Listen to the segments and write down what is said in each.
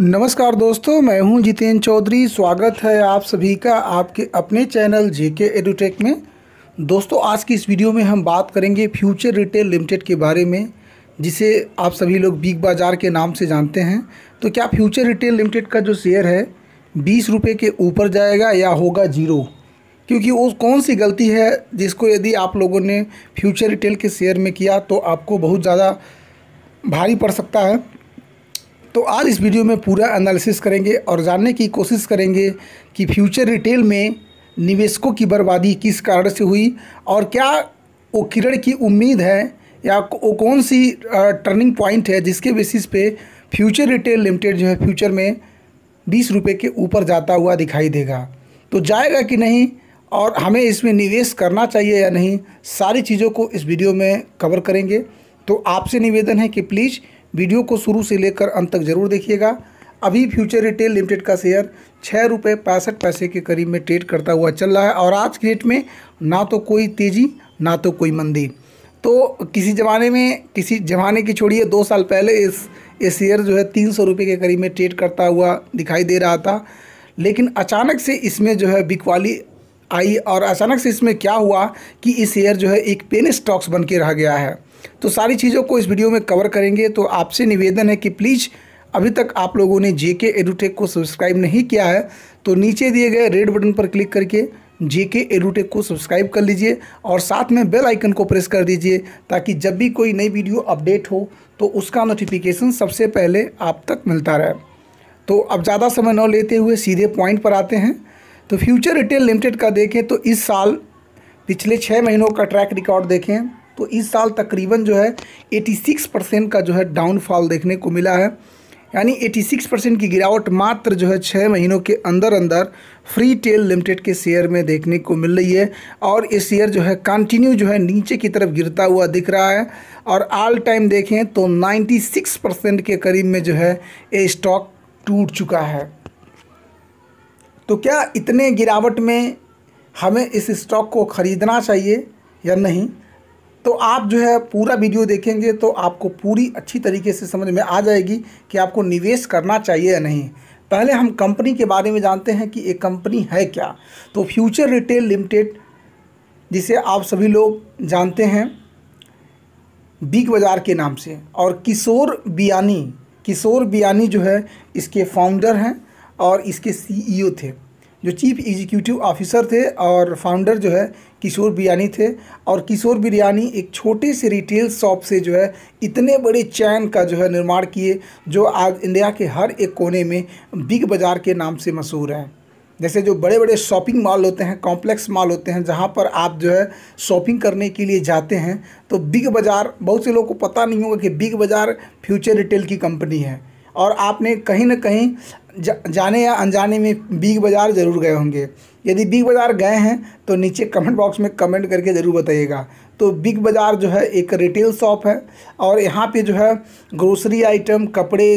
नमस्कार दोस्तों मैं हूं जितेंद्र चौधरी स्वागत है आप सभी का आपके अपने चैनल जेके एडुटेक में दोस्तों आज की इस वीडियो में हम बात करेंगे फ्यूचर रिटेल लिमिटेड के बारे में जिसे आप सभी लोग बिग बाज़ार के नाम से जानते हैं तो क्या फ्यूचर रिटेल लिमिटेड का जो शेयर है बीस रुपये के ऊपर जाएगा या होगा जीरो क्योंकि वो कौन सी गलती है जिसको यदि आप लोगों ने फ्यूचर रिटेल के शेयर में किया तो आपको बहुत ज़्यादा भारी पड़ सकता है तो आज इस वीडियो में पूरा एनालिसिस करेंगे और जानने की कोशिश करेंगे कि फ्यूचर रिटेल में निवेशकों की बर्बादी किस कारण से हुई और क्या वो किरण की उम्मीद है या वो कौन सी टर्निंग पॉइंट है जिसके बेसिस पे फ्यूचर रिटेल लिमिटेड जो है फ्यूचर में बीस रुपये के ऊपर जाता हुआ दिखाई देगा तो जाएगा कि नहीं और हमें इसमें निवेश करना चाहिए या नहीं सारी चीज़ों को इस वीडियो में कवर करेंगे तो आपसे निवेदन है कि प्लीज़ वीडियो को शुरू से लेकर अंत तक जरूर देखिएगा अभी फ्यूचर रिटेल लिमिटेड का शेयर छः रुपये पैंसठ पैसे के करीब में ट्रेड करता हुआ चल रहा है और आज की डेट में ना तो कोई तेज़ी ना तो कोई मंदी तो किसी ज़माने में किसी ज़माने की छोड़िए दो साल पहले इस ये शेयर जो है तीन सौ रुपये के करीब में ट्रेड करता हुआ दिखाई दे रहा था लेकिन अचानक से इसमें जो है बिकवाली आई और अचानक से इसमें क्या हुआ कि इस शेयर जो है एक पेन स्टॉक्स बन के रह गया है तो सारी चीज़ों को इस वीडियो में कवर करेंगे तो आपसे निवेदन है कि प्लीज़ अभी तक आप लोगों ने जे के एडुटेक को सब्सक्राइब नहीं किया है तो नीचे दिए गए रेड बटन पर क्लिक करके जे के एडुटेक को सब्सक्राइब कर लीजिए और साथ में बेल आइकन को प्रेस कर दीजिए ताकि जब भी कोई नई वीडियो अपडेट हो तो उसका नोटिफिकेशन सबसे पहले आप तक मिलता रहे तो अब ज़्यादा समय न लेते हुए सीधे पॉइंट पर आते हैं तो फ्यूचर रिटेल लिमिटेड का देखें तो इस साल पिछले छः महीनों का ट्रैक रिकॉर्ड देखें तो इस साल तकरीबन जो है 86 परसेंट का जो है डाउनफॉल देखने को मिला है यानी 86 परसेंट की गिरावट मात्र जो है छः महीनों के अंदर अंदर फ्री टेल लिमिटेड के शेयर में देखने को मिल रही है और ये शेयर जो है कंटिन्यू जो है नीचे की तरफ गिरता हुआ दिख रहा है और ऑल टाइम देखें तो 96 परसेंट के करीब में जो है ये स्टॉक टूट चुका है तो क्या इतने गिरावट में हमें इस स्टॉक को ख़रीदना चाहिए या नहीं तो आप जो है पूरा वीडियो देखेंगे तो आपको पूरी अच्छी तरीके से समझ में आ जाएगी कि आपको निवेश करना चाहिए या नहीं पहले हम कंपनी के बारे में जानते हैं कि एक कंपनी है क्या तो फ्यूचर रिटेल लिमिटेड जिसे आप सभी लोग जानते हैं बिग बाज़ार के नाम से और किशोर बियानी किशोर बियानी जो है इसके फाउंडर हैं और इसके सीईओ e थे जो चीफ एग्जीक्यूटिव ऑफिसर थे और फाउंडर जो है किशोर बिरयानी थे और किशोर बिरयानी एक छोटे से रिटेल शॉप से जो है इतने बड़े चैन का जो है निर्माण किए जो आज इंडिया के हर एक कोने में बिग बाज़ार के नाम से मशहूर हैं जैसे जो बड़े बड़े शॉपिंग मॉल होते हैं कॉम्प्लेक्स मॉल होते हैं जहाँ पर आप जो है शॉपिंग करने के लिए जाते हैं तो बिग बाज़ार बहुत से लोगों को पता नहीं होगा कि बिग बाज़ार फ्यूचर रिटेल की कंपनी है और आपने कहीं ना कहीं जा, जाने या अनजाने में बिग बाज़ार ज़रूर गए होंगे यदि बिग बाज़ार गए हैं तो नीचे कमेंट बॉक्स में कमेंट करके ज़रूर बताइएगा तो बिग बाज़ार जो है एक रिटेल शॉप है और यहाँ पे जो है ग्रोसरी आइटम कपड़े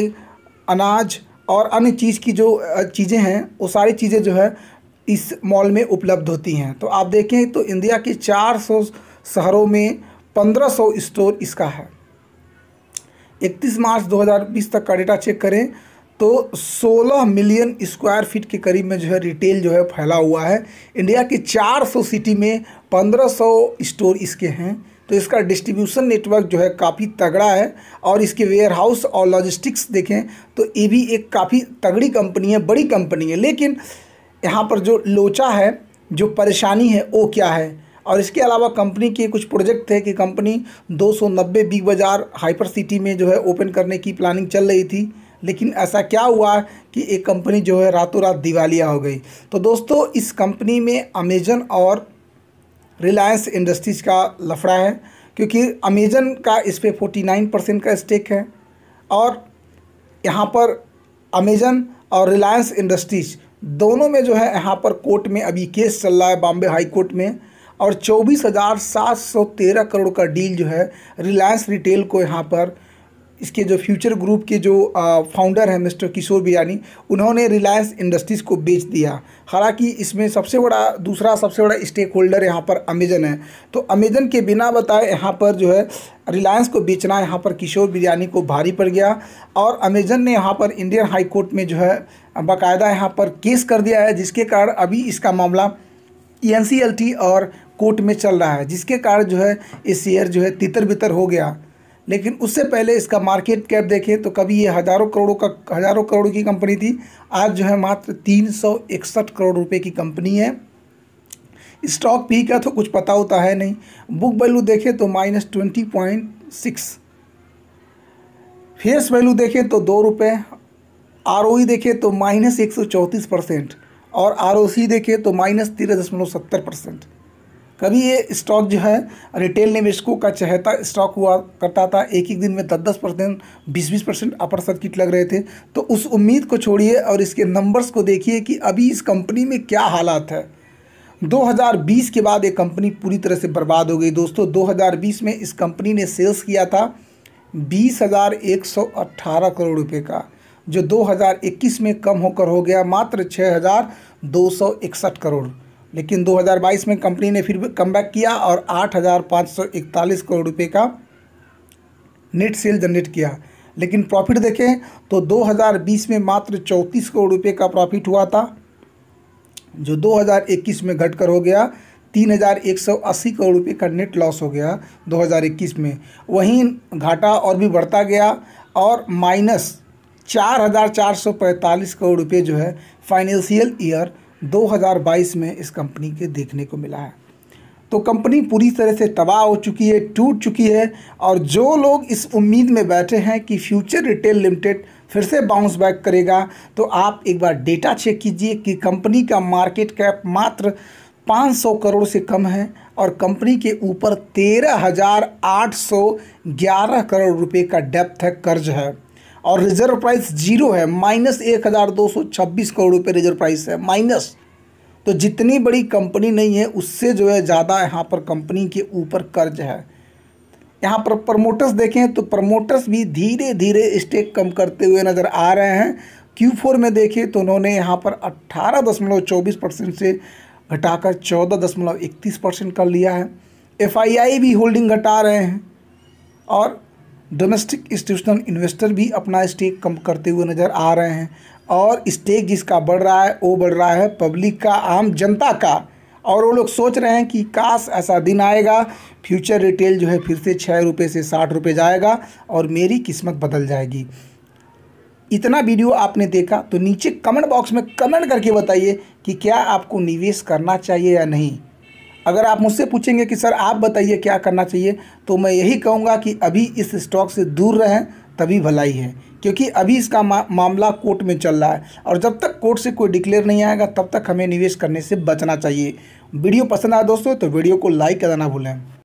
अनाज और अन्य चीज़ की जो चीज़ें हैं वो सारी चीज़ें जो है इस मॉल में उपलब्ध होती हैं तो आप देखें तो इंडिया के चार शहरों में पंद्रह स्टोर इसका है 31 मार्च 2020 तक का डेटा चेक करें तो 16 मिलियन स्क्वायर फीट के करीब में जो है रिटेल जो है फैला हुआ है इंडिया के 400 सिटी में 1500 स्टोर इसके हैं तो इसका डिस्ट्रीब्यूशन नेटवर्क जो है काफ़ी तगड़ा है और इसके वेयर हाउस और लॉजिस्टिक्स देखें तो ये भी एक काफ़ी तगड़ी कंपनी है बड़ी कंपनी है लेकिन यहाँ पर जो लोचा है जो परेशानी है वो क्या है और इसके अलावा कंपनी के कुछ प्रोजेक्ट थे कि company 290 Big Bazaar Hyper City में जो है ओपन करने की प्लानिंग चल रही थी लेकिन ऐसा क्या हुआ कि एक कंपनी जो है रातों रात दिवालिया हो गई तो दोस्तों इस कंपनी में अमेजन और रिलायंस इंडस्ट्रीज़ का लफड़ा है क्योंकि अमेजन का इस पर फोर्टी नाइन परसेंट का स्टेक है और यहाँ पर अमेजन और रिलायंस इंडस्ट्रीज दोनों में जो है यहाँ पर कोर्ट में अभी केस चल रहा है बॉम्बे हाई कोर्ट में और चौबीस हज़ार सात सौ तेरह करोड़ का डील जो है रिलायंस रिटेल को यहाँ पर इसके जो फ्यूचर ग्रुप के जो फाउंडर हैं मिस्टर किशोर बियानी उन्होंने रिलायंस इंडस्ट्रीज़ को बेच दिया हालांकि इसमें सबसे बड़ा दूसरा सबसे बड़ा स्टेक होल्डर यहाँ पर अमेजन है तो अमेजन के बिना बताए यहाँ पर जो है रिलायंस को बेचना यहाँ पर किशोर बिरयानी को भारी पड़ गया और अमेजन ने यहाँ पर इंडियन हाई कोर्ट में जो है बाकायदा यहाँ पर केस कर दिया है जिसके कारण अभी इसका मामला ई e और कोर्ट में चल रहा है जिसके कारण जो है ये शेयर जो है तितर बितर हो गया लेकिन उससे पहले इसका मार्केट कैप देखें तो कभी ये हज़ारों करोड़ों का हज़ारों करोड़ की कंपनी थी आज जो है मात्र तीन सौ इकसठ करोड़ रुपए की कंपनी है स्टॉक पी का तो कुछ पता होता है नहीं बुक वैल्यू देखें तो minus twenty point six face value देखें तो दो रुपये आर e देखें तो माइनस एक सौ चौंतीस परसेंट और आर देखें तो माइनस तेरह दशमलव सत्तर परसेंट कभी ये स्टॉक जो है रिटेल निवेशकों का चहता स्टॉक हुआ करता था एक एक दिन में दस दस परसेंट बीस बीस परसेंट अपर सर्किट लग रहे थे तो उस उम्मीद को छोड़िए और इसके नंबर्स को देखिए कि अभी इस कंपनी में क्या हालात है 2020 के बाद ये कंपनी पूरी तरह से बर्बाद हो गई दोस्तों 2020 में इस कंपनी ने सेल्स किया था बीस हज़ार एक सौ अट्ठारह करोड़ रुपये का जो 2021 में कम होकर हो गया मात्र 6,261 करोड़ लेकिन 2022 में कंपनी ने फिर कम किया और 8,541 करोड़ रुपए का नेट सेल जनरेट किया लेकिन प्रॉफिट देखें तो 2020 में मात्र 34 करोड़ रुपए का प्रॉफिट हुआ था जो 2021 में घटकर हो गया 3,180 करोड़ रुपए का नेट लॉस हो गया 2021 में वहीं घाटा और भी बढ़ता गया और माइनस चार हज़ार चार सौ पैंतालीस करोड़ रुपये जो है फाइनेंशियल ईयर 2022 में इस कंपनी के देखने को मिला है तो कंपनी पूरी तरह से तबाह हो चुकी है टूट चुकी है और जो लोग इस उम्मीद में बैठे हैं कि फ्यूचर रिटेल लिमिटेड फिर से बाउंस बैक करेगा तो आप एक बार डेटा चेक कीजिए कि कंपनी का मार्केट कैप मात्र 500 करोड़ से कम है और कंपनी के ऊपर 13,811 करोड़ रुपए का डेप्थ है कर्ज है और रिजर्व प्राइस जीरो है माइनस एक हज़ार दो सौ छब्बीस करोड़ रुपये रिजर्व प्राइस है माइनस तो जितनी बड़ी कंपनी नहीं है उससे जो है ज़्यादा यहाँ पर कंपनी के ऊपर कर्ज है यहाँ पर प्रमोटर्स देखें तो प्रमोटर्स भी धीरे धीरे स्टेक कम करते हुए नज़र आ रहे हैं क्यू फोर में देखें तो उन्होंने यहाँ पर अट्ठारह दशमलव चौबीस परसेंट से घटाकर चौदह दशमलव इकतीस परसेंट कर लिया है एफ आई आई भी होल्डिंग घटा रहे हैं और डोमेस्टिक इंस्टीट्यूशनल इन्वेस्टर भी अपना स्टेक कम करते हुए नज़र आ रहे हैं और स्टेक जिसका बढ़ रहा है वो बढ़ रहा है पब्लिक का आम जनता का और वो लोग सोच रहे हैं कि काश ऐसा दिन आएगा फ्यूचर रिटेल जो है फिर से छः रुपये से साठ रुपये जाएगा और मेरी किस्मत बदल जाएगी इतना वीडियो आपने देखा तो नीचे कमेंट बॉक्स में कमेंट करके बताइए कि क्या आपको निवेश करना चाहिए या नहीं अगर आप मुझसे पूछेंगे कि सर आप बताइए क्या करना चाहिए तो मैं यही कहूँगा कि अभी इस स्टॉक से दूर रहें तभी भलाई है क्योंकि अभी इसका मा, मामला कोर्ट में चल रहा है और जब तक कोर्ट से कोई डिक्लेयर नहीं आएगा तब तक हमें निवेश करने से बचना चाहिए वीडियो पसंद आया दोस्तों तो वीडियो को लाइक करना भूलें